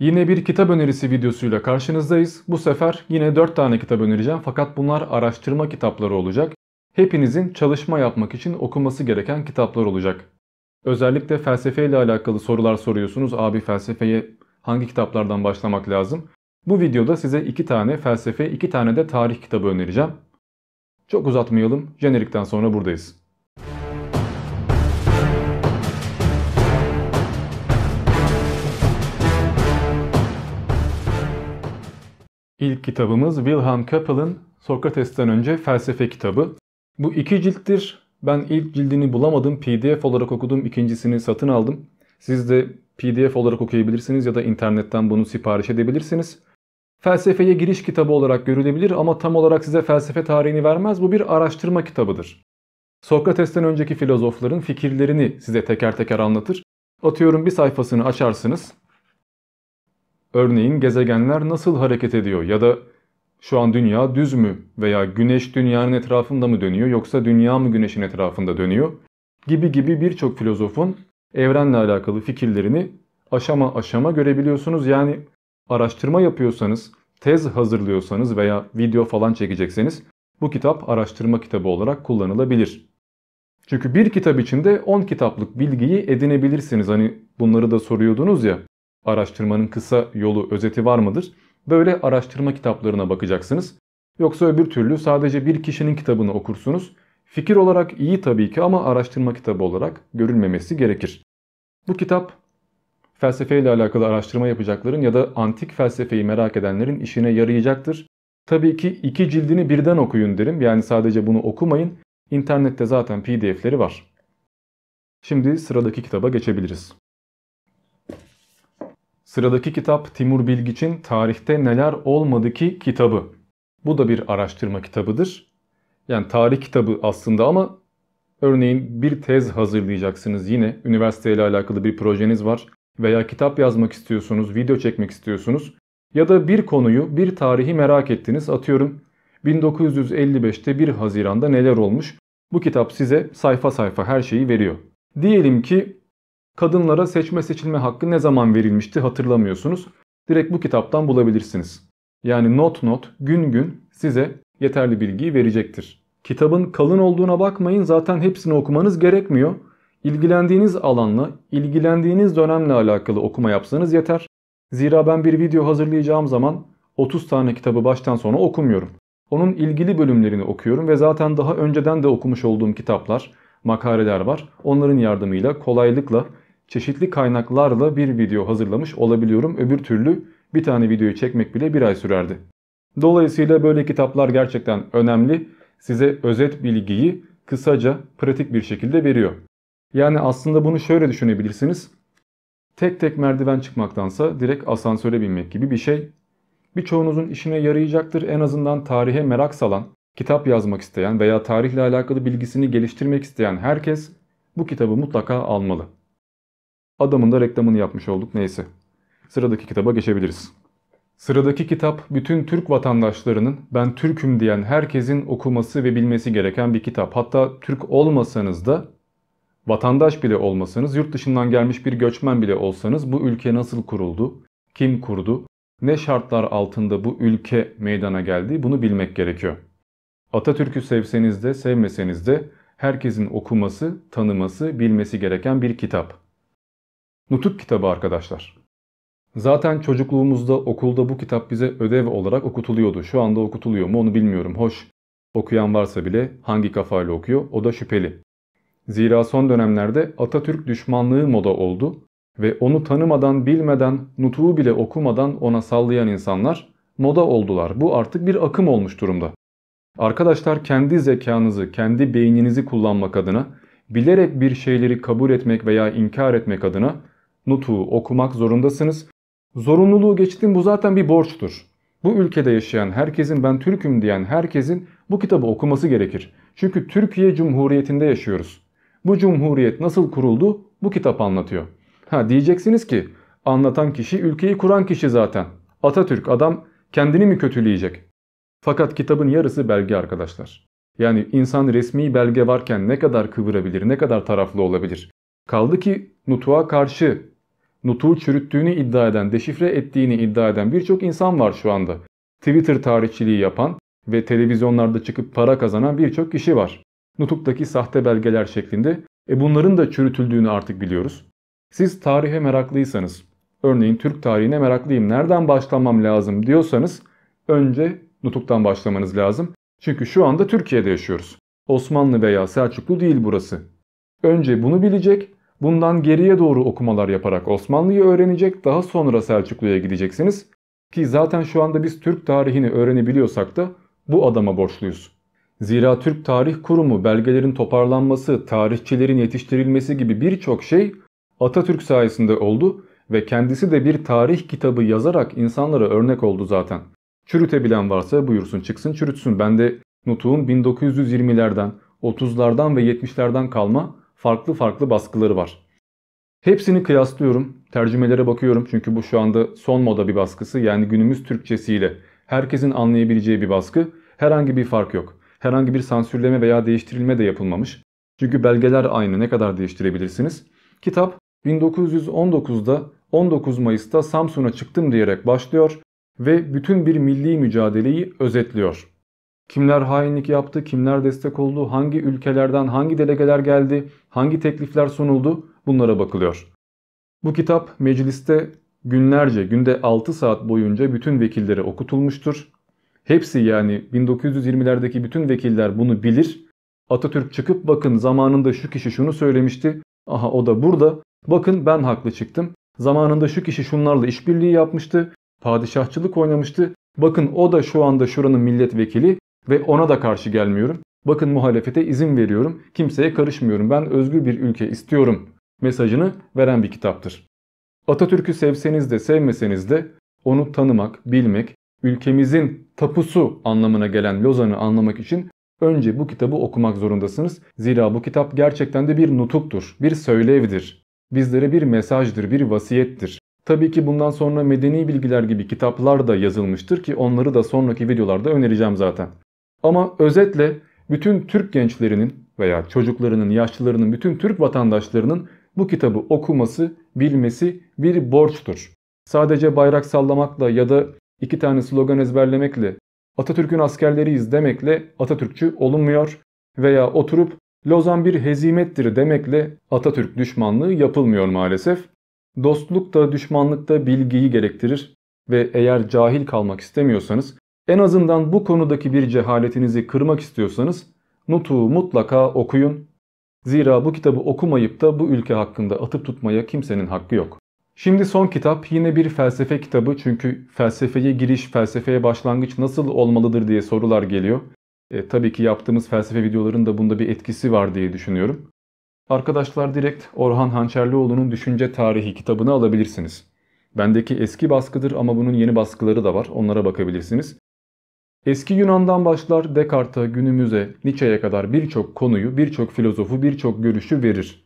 Yine bir kitap önerisi videosuyla karşınızdayız. Bu sefer yine 4 tane kitap önereceğim fakat bunlar araştırma kitapları olacak. Hepinizin çalışma yapmak için okuması gereken kitaplar olacak. Özellikle felsefeyle alakalı sorular soruyorsunuz. Abi felsefeye hangi kitaplardan başlamak lazım? Bu videoda size 2 tane felsefe, 2 tane de tarih kitabı önereceğim. Çok uzatmayalım. Jenerikten sonra buradayız. İlk kitabımız Wilhelm Kapel'ın Sokrates'ten önce felsefe kitabı. Bu iki cilttir. Ben ilk cildini bulamadım. PDF olarak okudum. İkincisini satın aldım. Siz de PDF olarak okuyabilirsiniz ya da internetten bunu sipariş edebilirsiniz. Felsefeye giriş kitabı olarak görülebilir ama tam olarak size felsefe tarihini vermez. Bu bir araştırma kitabıdır. Sokrates'ten önceki filozofların fikirlerini size teker teker anlatır. Atıyorum bir sayfasını açarsınız. Örneğin gezegenler nasıl hareket ediyor ya da şu an dünya düz mü veya güneş dünyanın etrafında mı dönüyor yoksa dünya mı güneşin etrafında dönüyor gibi gibi birçok filozofun evrenle alakalı fikirlerini aşama aşama görebiliyorsunuz. Yani araştırma yapıyorsanız, tez hazırlıyorsanız veya video falan çekecekseniz bu kitap araştırma kitabı olarak kullanılabilir. Çünkü bir kitap içinde 10 kitaplık bilgiyi edinebilirsiniz. Hani bunları da soruyordunuz ya. Araştırmanın kısa yolu özeti var mıdır? Böyle araştırma kitaplarına bakacaksınız. Yoksa öbür türlü sadece bir kişinin kitabını okursunuz. Fikir olarak iyi tabii ki ama araştırma kitabı olarak görülmemesi gerekir. Bu kitap felsefeyle alakalı araştırma yapacakların ya da antik felsefeyi merak edenlerin işine yarayacaktır. Tabii ki iki cildini birden okuyun derim. Yani sadece bunu okumayın. İnternette zaten pdf'leri var. Şimdi sıradaki kitaba geçebiliriz. Sıradaki kitap Timur Bilgiç'in Tarihte Neler Olmadı Ki kitabı. Bu da bir araştırma kitabıdır. Yani tarih kitabı aslında ama örneğin bir tez hazırlayacaksınız yine. Üniversiteyle alakalı bir projeniz var veya kitap yazmak istiyorsunuz, video çekmek istiyorsunuz. Ya da bir konuyu, bir tarihi merak ettiniz. Atıyorum 1955'te 1 Haziran'da neler olmuş? Bu kitap size sayfa sayfa her şeyi veriyor. Diyelim ki kadınlara seçme seçilme hakkı ne zaman verilmişti hatırlamıyorsunuz. Direkt bu kitaptan bulabilirsiniz. Yani not not gün gün size yeterli bilgiyi verecektir. Kitabın kalın olduğuna bakmayın zaten hepsini okumanız gerekmiyor. İlgilendiğiniz alanla, ilgilendiğiniz dönemle alakalı okuma yapsanız yeter. Zira ben bir video hazırlayacağım zaman 30 tane kitabı baştan sona okumuyorum. Onun ilgili bölümlerini okuyorum ve zaten daha önceden de okumuş olduğum kitaplar, makaleler var. Onların yardımıyla kolaylıkla çeşitli kaynaklarla bir video hazırlamış olabiliyorum. Öbür türlü bir tane videoyu çekmek bile bir ay sürerdi. Dolayısıyla böyle kitaplar gerçekten önemli. Size özet bilgiyi kısaca, pratik bir şekilde veriyor. Yani aslında bunu şöyle düşünebilirsiniz. Tek tek merdiven çıkmaktansa direkt asansöre binmek gibi bir şey. Birçoğunuzun işine yarayacaktır. En azından tarihe merak salan, kitap yazmak isteyen veya tarihle alakalı bilgisini geliştirmek isteyen herkes bu kitabı mutlaka almalı. Adamın da reklamını yapmış olduk neyse. Sıradaki kitaba geçebiliriz. Sıradaki kitap bütün Türk vatandaşlarının ben Türk'üm diyen herkesin okuması ve bilmesi gereken bir kitap. Hatta Türk olmasanız da vatandaş bile olmasanız, yurt dışından gelmiş bir göçmen bile olsanız bu ülke nasıl kuruldu, kim kurdu, ne şartlar altında bu ülke meydana geldi bunu bilmek gerekiyor. Atatürk'ü sevseniz de sevmeseniz de herkesin okuması, tanıması, bilmesi gereken bir kitap. Nutuk kitabı arkadaşlar. Zaten çocukluğumuzda okulda bu kitap bize ödev olarak okutuluyordu. Şu anda okutuluyor mu onu bilmiyorum. Hoş okuyan varsa bile hangi kafayla okuyor o da şüpheli. Zira son dönemlerde Atatürk düşmanlığı moda oldu ve onu tanımadan bilmeden nutuğu bile okumadan ona sallayan insanlar moda oldular. Bu artık bir akım olmuş durumda. Arkadaşlar kendi zekanızı, kendi beyninizi kullanmak adına bilerek bir şeyleri kabul etmek veya inkar etmek adına nutuğu okumak zorundasınız. Zorunluluğu geçtim bu zaten bir borçtur. Bu ülkede yaşayan herkesin ben Türk'üm diyen herkesin bu kitabı okuması gerekir. Çünkü Türkiye Cumhuriyeti'nde yaşıyoruz. Bu cumhuriyet nasıl kuruldu bu kitap anlatıyor. Ha diyeceksiniz ki anlatan kişi ülkeyi kuran kişi zaten. Atatürk adam kendini mi kötüleyecek? Fakat kitabın yarısı belge arkadaşlar. Yani insan resmi belge varken ne kadar kıvırabilir, ne kadar taraflı olabilir? Kaldı ki nutuğa karşı nutuğu çürüttüğünü iddia eden, deşifre ettiğini iddia eden birçok insan var şu anda. Twitter tarihçiliği yapan ve televizyonlarda çıkıp para kazanan birçok kişi var. Nutuktaki sahte belgeler şeklinde e bunların da çürütüldüğünü artık biliyoruz. Siz tarihe meraklıysanız, örneğin Türk tarihine meraklıyım, nereden başlamam lazım diyorsanız önce nutuktan başlamanız lazım. Çünkü şu anda Türkiye'de yaşıyoruz. Osmanlı veya Selçuklu değil burası. Önce bunu bilecek, Bundan geriye doğru okumalar yaparak Osmanlı'yı öğrenecek daha sonra Selçuklu'ya gideceksiniz. Ki zaten şu anda biz Türk tarihini öğrenebiliyorsak da bu adama borçluyuz. Zira Türk Tarih Kurumu belgelerin toparlanması, tarihçilerin yetiştirilmesi gibi birçok şey Atatürk sayesinde oldu ve kendisi de bir tarih kitabı yazarak insanlara örnek oldu zaten. Çürütebilen varsa buyursun çıksın çürütsün. Ben de Nutuk'un 1920'lerden, 30'lardan ve 70'lerden kalma farklı farklı baskıları var. Hepsini kıyaslıyorum. Tercümelere bakıyorum çünkü bu şu anda son moda bir baskısı. Yani günümüz Türkçesiyle herkesin anlayabileceği bir baskı. Herhangi bir fark yok. Herhangi bir sansürleme veya değiştirilme de yapılmamış. Çünkü belgeler aynı ne kadar değiştirebilirsiniz. Kitap 1919'da 19 Mayıs'ta Samsun'a çıktım diyerek başlıyor ve bütün bir milli mücadeleyi özetliyor. Kimler hainlik yaptı, kimler destek oldu, hangi ülkelerden hangi delegeler geldi, hangi teklifler sunuldu bunlara bakılıyor. Bu kitap mecliste günlerce, günde 6 saat boyunca bütün vekillere okutulmuştur. Hepsi yani 1920'lerdeki bütün vekiller bunu bilir. Atatürk çıkıp bakın zamanında şu kişi şunu söylemişti. Aha o da burada. Bakın ben haklı çıktım. Zamanında şu kişi şunlarla işbirliği yapmıştı. Padişahçılık oynamıştı. Bakın o da şu anda şuranın milletvekili ve ona da karşı gelmiyorum. Bakın muhalefete izin veriyorum, kimseye karışmıyorum, ben özgür bir ülke istiyorum mesajını veren bir kitaptır. Atatürk'ü sevseniz de sevmeseniz de onu tanımak, bilmek, ülkemizin tapusu anlamına gelen Lozan'ı anlamak için önce bu kitabı okumak zorundasınız. Zira bu kitap gerçekten de bir nutuktur, bir söylevdir. Bizlere bir mesajdır, bir vasiyettir. Tabii ki bundan sonra medeni bilgiler gibi kitaplar da yazılmıştır ki onları da sonraki videolarda önereceğim zaten. Ama özetle bütün Türk gençlerinin veya çocuklarının, yaşlılarının, bütün Türk vatandaşlarının bu kitabı okuması, bilmesi bir borçtur. Sadece bayrak sallamakla ya da iki tane slogan ezberlemekle, Atatürk'ün askerleriyiz demekle Atatürkçü olunmuyor veya oturup Lozan bir hezimettir demekle Atatürk düşmanlığı yapılmıyor maalesef. Dostluk da düşmanlık da bilgiyi gerektirir ve eğer cahil kalmak istemiyorsanız en azından bu konudaki bir cehaletinizi kırmak istiyorsanız Nutuğu mutlaka okuyun. Zira bu kitabı okumayıp da bu ülke hakkında atıp tutmaya kimsenin hakkı yok. Şimdi son kitap yine bir felsefe kitabı çünkü felsefeye giriş, felsefeye başlangıç nasıl olmalıdır diye sorular geliyor. E, tabii ki yaptığımız felsefe videoların da bunda bir etkisi var diye düşünüyorum. Arkadaşlar direkt Orhan Hançerlioğlu'nun Düşünce Tarihi kitabını alabilirsiniz. Bendeki eski baskıdır ama bunun yeni baskıları da var. Onlara bakabilirsiniz. Eski Yunan'dan başlar Descartes'a, günümüze, Nietzsche'ye kadar birçok konuyu, birçok filozofu, birçok görüşü verir.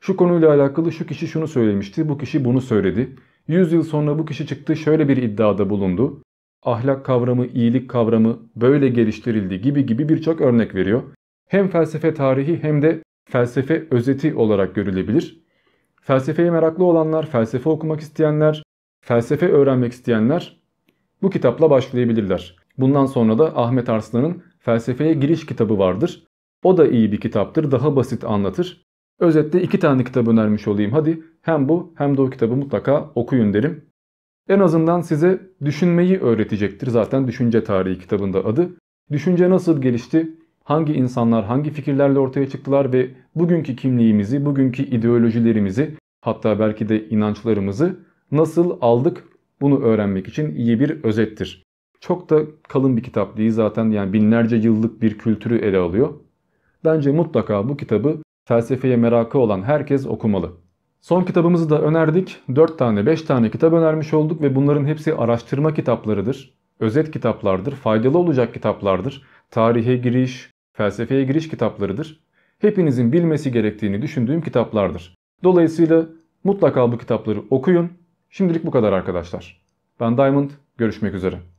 Şu konuyla alakalı şu kişi şunu söylemişti, bu kişi bunu söyledi. 100 yıl sonra bu kişi çıktı şöyle bir iddiada bulundu. Ahlak kavramı, iyilik kavramı böyle geliştirildi gibi gibi birçok örnek veriyor. Hem felsefe tarihi hem de felsefe özeti olarak görülebilir. Felsefeye meraklı olanlar, felsefe okumak isteyenler, felsefe öğrenmek isteyenler bu kitapla başlayabilirler. Bundan sonra da Ahmet Arslan'ın Felsefeye Giriş kitabı vardır. O da iyi bir kitaptır. Daha basit anlatır. Özetle iki tane kitap önermiş olayım. Hadi hem bu hem de o kitabı mutlaka okuyun derim. En azından size düşünmeyi öğretecektir. Zaten Düşünce Tarihi kitabında adı. Düşünce nasıl gelişti? Hangi insanlar hangi fikirlerle ortaya çıktılar ve bugünkü kimliğimizi, bugünkü ideolojilerimizi hatta belki de inançlarımızı nasıl aldık bunu öğrenmek için iyi bir özettir. Çok da kalın bir kitap değil zaten yani binlerce yıllık bir kültürü ele alıyor. Bence mutlaka bu kitabı felsefeye merakı olan herkes okumalı. Son kitabımızı da önerdik. 4 tane 5 tane kitap önermiş olduk ve bunların hepsi araştırma kitaplarıdır. Özet kitaplardır, faydalı olacak kitaplardır. Tarihe giriş, felsefeye giriş kitaplarıdır. Hepinizin bilmesi gerektiğini düşündüğüm kitaplardır. Dolayısıyla mutlaka bu kitapları okuyun. Şimdilik bu kadar arkadaşlar. Ben Diamond, görüşmek üzere.